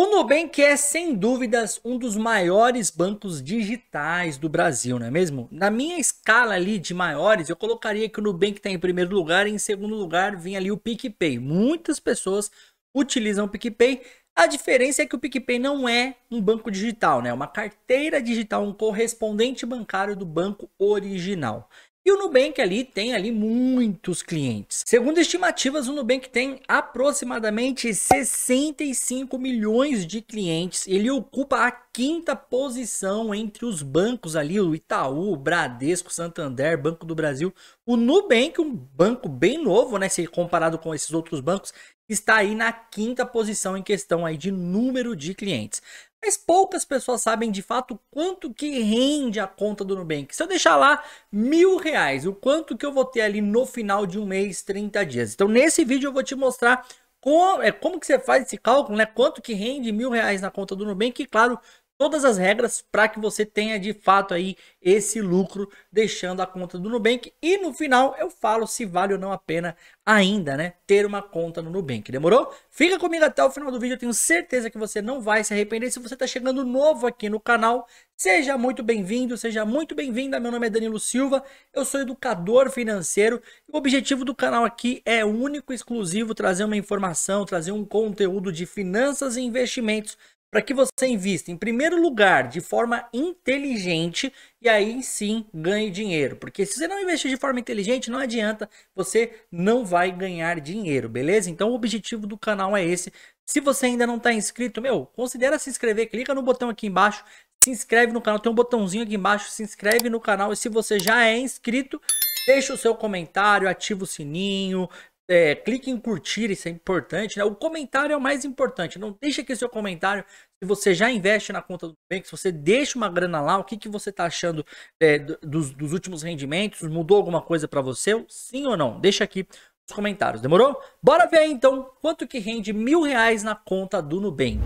O Nubank é, sem dúvidas, um dos maiores bancos digitais do Brasil, não é mesmo? Na minha escala ali de maiores, eu colocaria que o Nubank está em primeiro lugar e em segundo lugar vem ali o PicPay. Muitas pessoas utilizam o PicPay. A diferença é que o PicPay não é um banco digital, né? É uma carteira digital, um correspondente bancário do banco original. E o Nubank ali tem ali muitos clientes. Segundo estimativas, o Nubank tem aproximadamente 65 milhões de clientes. Ele ocupa a quinta posição entre os bancos ali, o Itaú, o Bradesco, Santander, Banco do Brasil. O Nubank, um banco bem novo, né, se comparado com esses outros bancos, está aí na quinta posição em questão aí de número de clientes. Mas poucas pessoas sabem de fato quanto que rende a conta do Nubank. Se eu deixar lá mil reais, o quanto que eu vou ter ali no final de um mês, 30 dias. Então nesse vídeo eu vou te mostrar como, é, como que você faz esse cálculo, né? Quanto que rende mil reais na conta do Nubank e claro, todas as regras para que você tenha de fato aí esse lucro deixando a conta do Nubank e no final eu falo se vale ou não a pena ainda, né, ter uma conta no Nubank. Demorou? Fica comigo até o final do vídeo, eu tenho certeza que você não vai se arrepender. Se você está chegando novo aqui no canal, seja muito bem-vindo, seja muito bem-vinda. Meu nome é Danilo Silva, eu sou educador financeiro. O objetivo do canal aqui é único e exclusivo trazer uma informação, trazer um conteúdo de finanças e investimentos para que você invista, em primeiro lugar, de forma inteligente e aí sim ganhe dinheiro. Porque se você não investir de forma inteligente, não adianta, você não vai ganhar dinheiro, beleza? Então o objetivo do canal é esse. Se você ainda não está inscrito, meu, considera se inscrever, clica no botão aqui embaixo, se inscreve no canal, tem um botãozinho aqui embaixo, se inscreve no canal e se você já é inscrito, deixa o seu comentário, ativa o sininho, é, clique em curtir, isso é importante. Né? O comentário é o mais importante. Não deixe aqui seu comentário se você já investe na conta do Nubank, se você deixa uma grana lá, o que, que você está achando é, dos, dos, últimos rendimentos? Mudou alguma coisa para você? Sim ou não? Deixa aqui os comentários, demorou? Bora ver então quanto que rende mil reais na conta do Nubank.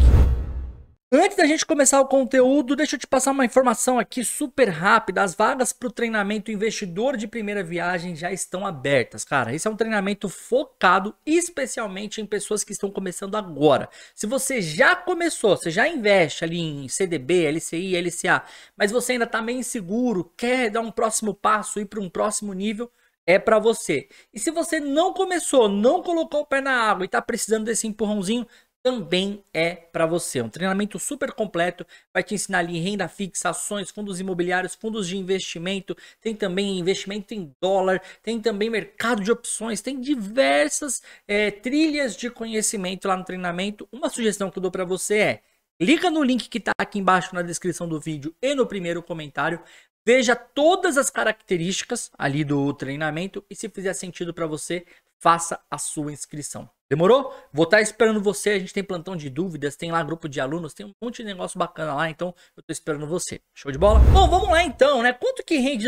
Antes da gente começar o conteúdo, deixa eu te passar uma informação aqui super rápida. As vagas para o treinamento investidor de primeira viagem já estão abertas, cara. Esse é um treinamento focado especialmente em pessoas que estão começando agora. Se você já começou, você já investe ali em CDB, LCI, LCA, mas você ainda está meio inseguro, quer dar um próximo passo, ir para um próximo nível, é para você. E se você não começou, não colocou o pé na água e está precisando desse empurrãozinho, também é para você. Um treinamento super completo, vai te ensinar ali renda fixa, ações, fundos imobiliários, fundos de investimento, tem também investimento em dólar, tem também mercado de opções, tem diversas é, trilhas de conhecimento lá no treinamento. Uma sugestão que eu dou para você é, clica no link que está aqui embaixo na descrição do vídeo e no primeiro comentário, veja todas as características ali do treinamento e se fizer sentido para você, faça a sua inscrição. Demorou? Vou estar tá esperando você. A gente tem plantão de dúvidas, tem lá grupo de alunos, tem um monte de negócio bacana lá, então eu tô esperando você. Show de bola? Bom, vamos lá então, né? Quanto que rende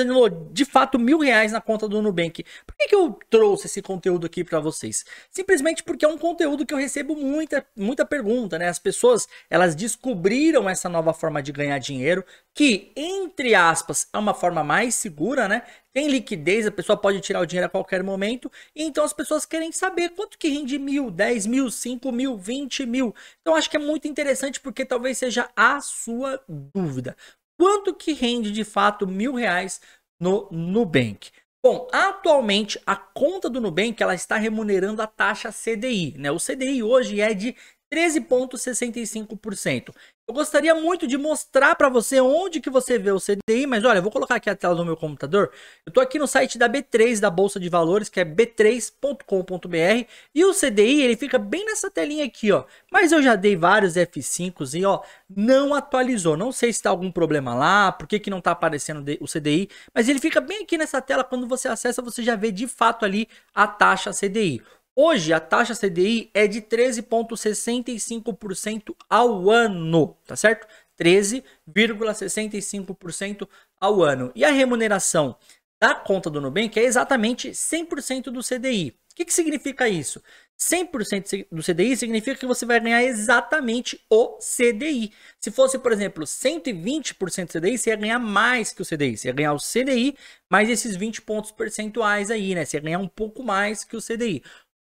de fato mil reais na conta do Nubank? Por que, que eu trouxe esse conteúdo aqui para vocês? Simplesmente porque é um conteúdo que eu recebo muita, muita pergunta, né? As pessoas, elas descobriram essa nova forma de ganhar dinheiro, que, entre aspas, é uma forma mais segura, né? Tem liquidez, a pessoa pode tirar o dinheiro a qualquer momento. então as pessoas querem saber quanto que rende mil, dez mil, cinco mil, vinte mil. Então acho que é muito interessante porque talvez seja a sua dúvida. Quanto que rende de fato mil reais no Nubank? Bom, atualmente a conta do Nubank ela está remunerando a taxa CDI, né? O CDI hoje é de 13,65%. Eu gostaria muito de mostrar para você onde que você vê o CDI, mas olha, eu vou colocar aqui a tela do meu computador. Eu estou aqui no site da B3 da Bolsa de Valores, que é b3.com.br, e o CDI ele fica bem nessa telinha aqui, ó. Mas eu já dei vários F5s e ó, não atualizou. Não sei se está algum problema lá, por que que não está aparecendo o CDI, mas ele fica bem aqui nessa tela quando você acessa, você já vê de fato ali a taxa CDI. Hoje a taxa CDI é de 13,65% ao ano, tá certo? 13,65% ao ano. E a remuneração da conta do Nubank é exatamente 100% do CDI. O que, que significa isso? 100% do CDI significa que você vai ganhar exatamente o CDI. Se fosse, por exemplo, 120% CDI, você ia ganhar mais que o CDI. Você ia ganhar o CDI mais esses 20 pontos percentuais aí, né? Você ia ganhar um pouco mais que o CDI.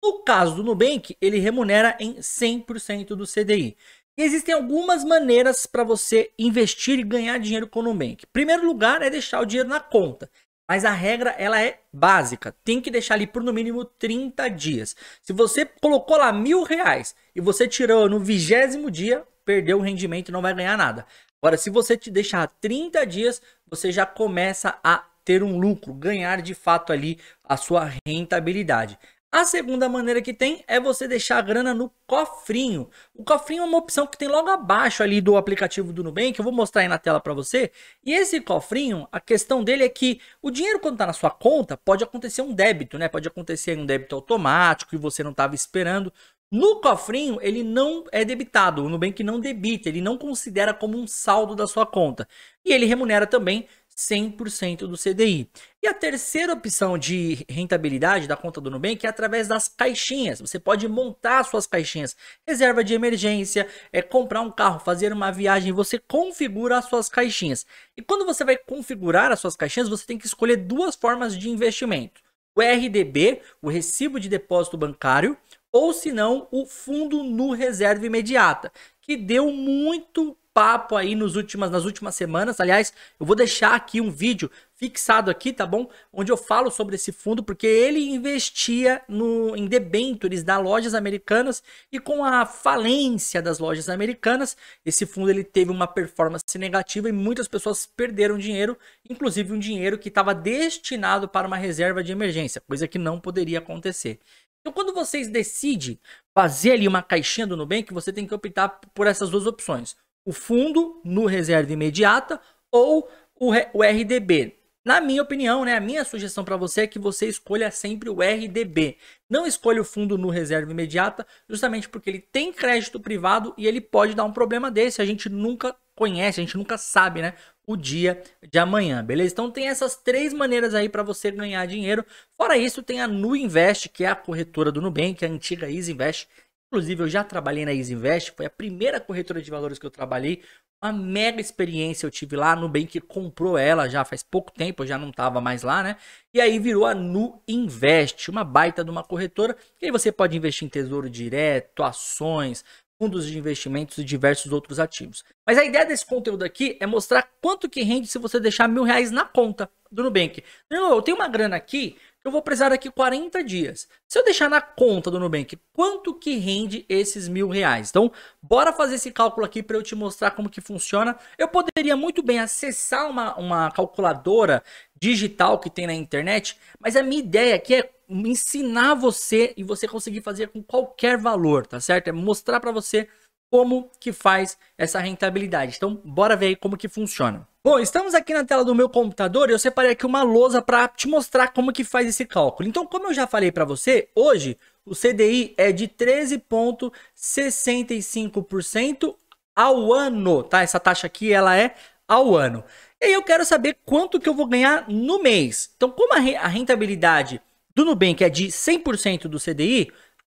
No caso do Nubank, ele remunera em 100% do CDI. E existem algumas maneiras para você investir e ganhar dinheiro com o Nubank. Primeiro lugar é deixar o dinheiro na conta. Mas a regra ela é básica, tem que deixar ali por no mínimo 30 dias. Se você colocou lá mil reais e você tirou no vigésimo dia, perdeu o rendimento e não vai ganhar nada. Agora, se você te deixar 30 dias, você já começa a ter um lucro, ganhar de fato ali a sua rentabilidade. A segunda maneira que tem é você deixar a grana no cofrinho. O cofrinho é uma opção que tem logo abaixo ali do aplicativo do Nubank, eu vou mostrar aí na tela para você. E esse cofrinho, a questão dele é que o dinheiro quando está na sua conta, pode acontecer um débito, né? Pode acontecer um débito automático e você não estava esperando. No cofrinho, ele não é debitado, o Nubank não debita, ele não considera como um saldo da sua conta. E ele remunera também 100% do CDI. E a terceira opção de rentabilidade da conta do Nubank é através das caixinhas. Você pode montar suas caixinhas, reserva de emergência, é comprar um carro, fazer uma viagem, você configura as suas caixinhas. E quando você vai configurar as suas caixinhas, você tem que escolher duas formas de investimento. O RDB, o recibo de depósito bancário, ou se não, o fundo no reserva imediata, que deu muito papo aí nos últimas, nas últimas semanas. Aliás, eu vou deixar aqui um vídeo fixado aqui, tá bom? Onde eu falo sobre esse fundo, porque ele investia no, em debêntures das lojas americanas e com a falência das lojas americanas, esse fundo ele teve uma performance negativa e muitas pessoas perderam dinheiro, inclusive um dinheiro que estava destinado para uma reserva de emergência, coisa que não poderia acontecer. Então, quando vocês decidem fazer ali uma caixinha do Nubank, você tem que optar por essas duas opções o fundo no reserva imediata ou o, o RDB. Na minha opinião, né, a minha sugestão para você é que você escolha sempre o RDB. Não escolha o fundo no reserva imediata, justamente porque ele tem crédito privado e ele pode dar um problema desse. A gente nunca conhece, a gente nunca sabe, né? O dia de amanhã, beleza? Então tem essas três maneiras aí para você ganhar dinheiro. Fora isso, tem a Nu Invest, que é a corretora do Nubank, a antiga Easy Invest, Inclusive, eu já trabalhei na Isinvest, foi a primeira corretora de valores que eu trabalhei. Uma mega experiência eu tive lá, a Nubank comprou ela já faz pouco tempo, eu já não estava mais lá, né? E aí virou a Nu Invest, uma baita de uma corretora. que aí você pode investir em tesouro direto, ações, fundos de investimentos e diversos outros ativos. Mas a ideia desse conteúdo aqui é mostrar quanto que rende se você deixar mil reais na conta do Nubank. eu tenho uma grana aqui, eu vou precisar daqui 40 dias. Se eu deixar na conta do Nubank, quanto que rende esses mil reais? Então, bora fazer esse cálculo aqui para eu te mostrar como que funciona. Eu poderia muito bem acessar uma, uma calculadora digital que tem na internet, mas a minha ideia aqui é ensinar você e você conseguir fazer com qualquer valor, tá certo? É mostrar para você como que faz essa rentabilidade. Então, bora ver aí como que funciona. Bom, estamos aqui na tela do meu computador e eu separei aqui uma lousa para te mostrar como que faz esse cálculo. Então, como eu já falei para você, hoje o CDI é de 13,65% ao ano, tá? Essa taxa aqui, ela é ao ano. E aí eu quero saber quanto que eu vou ganhar no mês. Então, como a rentabilidade do Nubank é de 100% do CDI,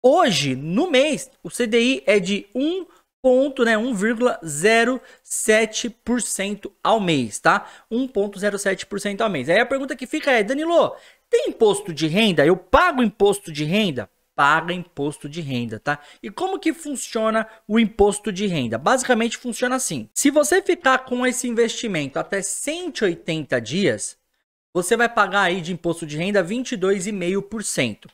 hoje, no mês, o CDI é de 1 ponto, né, 1,07% ao mês, tá? 1,07% ao mês. Aí a pergunta que fica é, Danilo, tem imposto de renda? Eu pago imposto de renda? Paga imposto de renda, tá? E como que funciona o imposto de renda? Basicamente funciona assim: se você ficar com esse investimento até 180 dias, você vai pagar aí de imposto de renda 22,5%.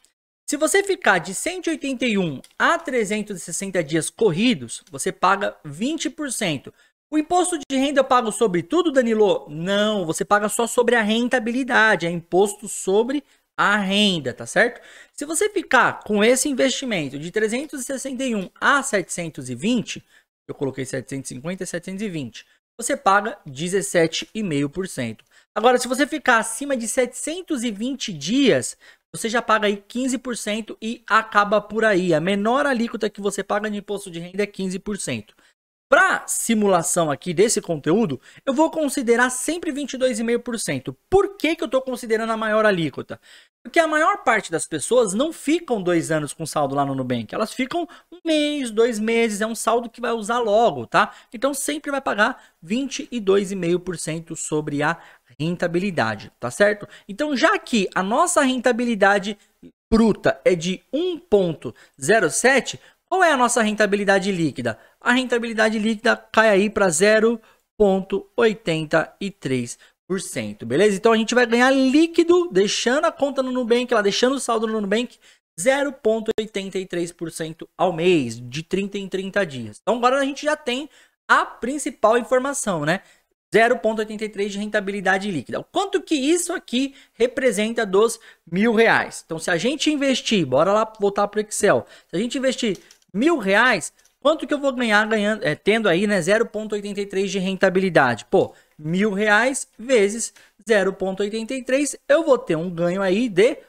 Se você ficar de 181 a 360 dias corridos, você paga 20%. O imposto de renda eu pago sobre tudo, Danilo? Não, você paga só sobre a rentabilidade, é imposto sobre a renda, tá certo? Se você ficar com esse investimento de 361 a 720, eu coloquei 750 e 720, você paga 17,5%. Agora, se você ficar acima de 720 dias, você já paga aí 15% e acaba por aí. A menor alíquota que você paga de imposto de renda é 15%. Para simulação aqui desse conteúdo, eu vou considerar sempre 22,5%. Por que, que eu estou considerando a maior alíquota? Porque a maior parte das pessoas não ficam dois anos com saldo lá no Nubank. Elas ficam um mês, dois meses, é um saldo que vai usar logo, tá? Então sempre vai pagar 22,5% sobre a rentabilidade, tá certo? Então já que a nossa rentabilidade bruta é de 1,07, qual é a nossa rentabilidade líquida? A rentabilidade líquida cai aí para 0,83%, beleza? Então a gente vai ganhar líquido deixando a conta no Nubank, lá deixando o saldo no Nubank, 0,83% ao mês, de 30 em 30 dias. Então agora a gente já tem a principal informação, né? 0,83 de rentabilidade líquida. O quanto que isso aqui representa dos mil reais? Então, se a gente investir, bora lá voltar para o Excel. Se a gente investir mil reais, quanto que eu vou ganhar ganhando, é, tendo aí né, 0,83 de rentabilidade? Pô, mil reais vezes 0,83, eu vou ter um ganho aí de R$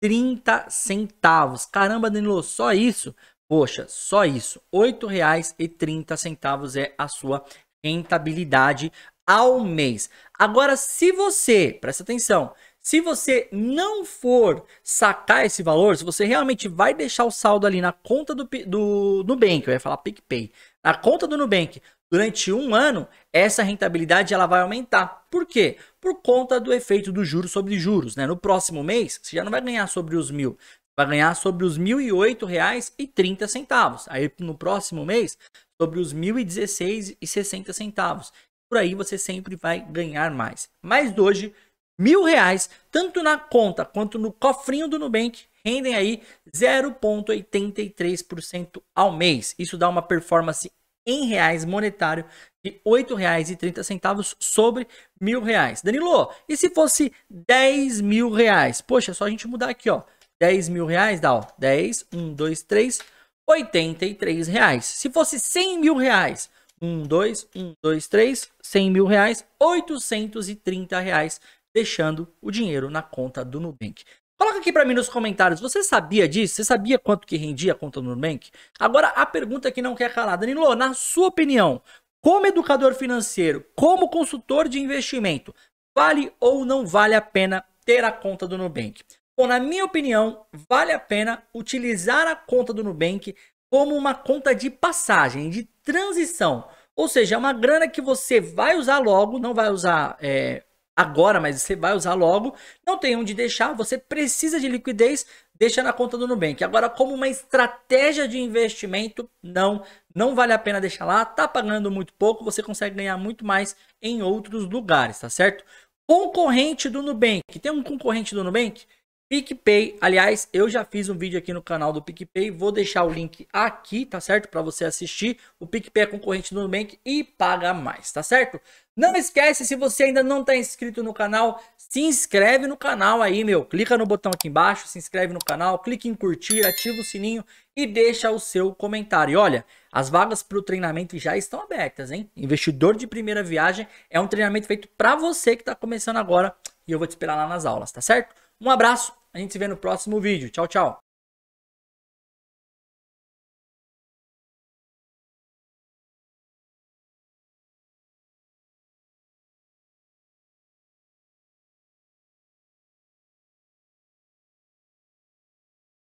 8,30. Caramba, Danilo, só isso? Poxa, só isso. R$ 8,30 é a sua rentabilidade ao mês. Agora, se você, presta atenção, se você não for sacar esse valor, se você realmente vai deixar o saldo ali na conta do, do Nubank, eu ia falar PicPay, na conta do Nubank durante um ano, essa rentabilidade ela vai aumentar. Por quê? Por conta do efeito do juros sobre juros. Né? No próximo mês, você já não vai ganhar sobre os mil, vai ganhar sobre os R$ 1.008,30. Aí no próximo mês, sobre os R$ 1.016,60. Por aí você sempre vai ganhar mais. Mas hoje mil reais, tanto na conta quanto no cofrinho do Nubank, rendem aí 0,83% ao mês. Isso dá uma performance em reais monetário de R$ 8,30 sobre mil reais. Danilo, e se fosse 10 mil reais? Poxa, é só a gente mudar aqui, ó. 10 mil reais dá, ó, 10, 1, 2, 3, 83 reais. Se fosse 100 mil reais, 1, 2, 1, 2, 3, 100 mil reais, 830 reais deixando o dinheiro na conta do Nubank. Coloca aqui para mim nos comentários, você sabia disso? Você sabia quanto que rendia a conta do Nubank? Agora, a pergunta que não quer calar, Danilo, na sua opinião, como educador financeiro, como consultor de investimento, vale ou não vale a pena ter a conta do Nubank? Bom, na minha opinião, vale a pena utilizar a conta do Nubank como uma conta de passagem, de transição. Ou seja, é uma grana que você vai usar logo, não vai usar é, agora, mas você vai usar logo. Não tem onde deixar, você precisa de liquidez, deixa na conta do Nubank. Agora, como uma estratégia de investimento, não, não vale a pena deixar lá, tá pagando muito pouco, você consegue ganhar muito mais em outros lugares, tá certo? Concorrente do Nubank, tem um concorrente do Nubank? PicPay, aliás, eu já fiz um vídeo aqui no canal do PicPay, vou deixar o link aqui, tá certo? Para você assistir. O PicPay é concorrente do Nubank e paga mais, tá certo? Não esquece, se você ainda não está inscrito no canal, se inscreve no canal aí, meu. Clica no botão aqui embaixo, se inscreve no canal, clique em curtir, ativa o sininho e deixa o seu comentário. E olha, as vagas para o treinamento já estão abertas, hein? Investidor de primeira viagem é um treinamento feito para você que está começando agora e eu vou te esperar lá nas aulas, tá certo? Um abraço, a gente se vê no próximo vídeo. Tchau, tchau.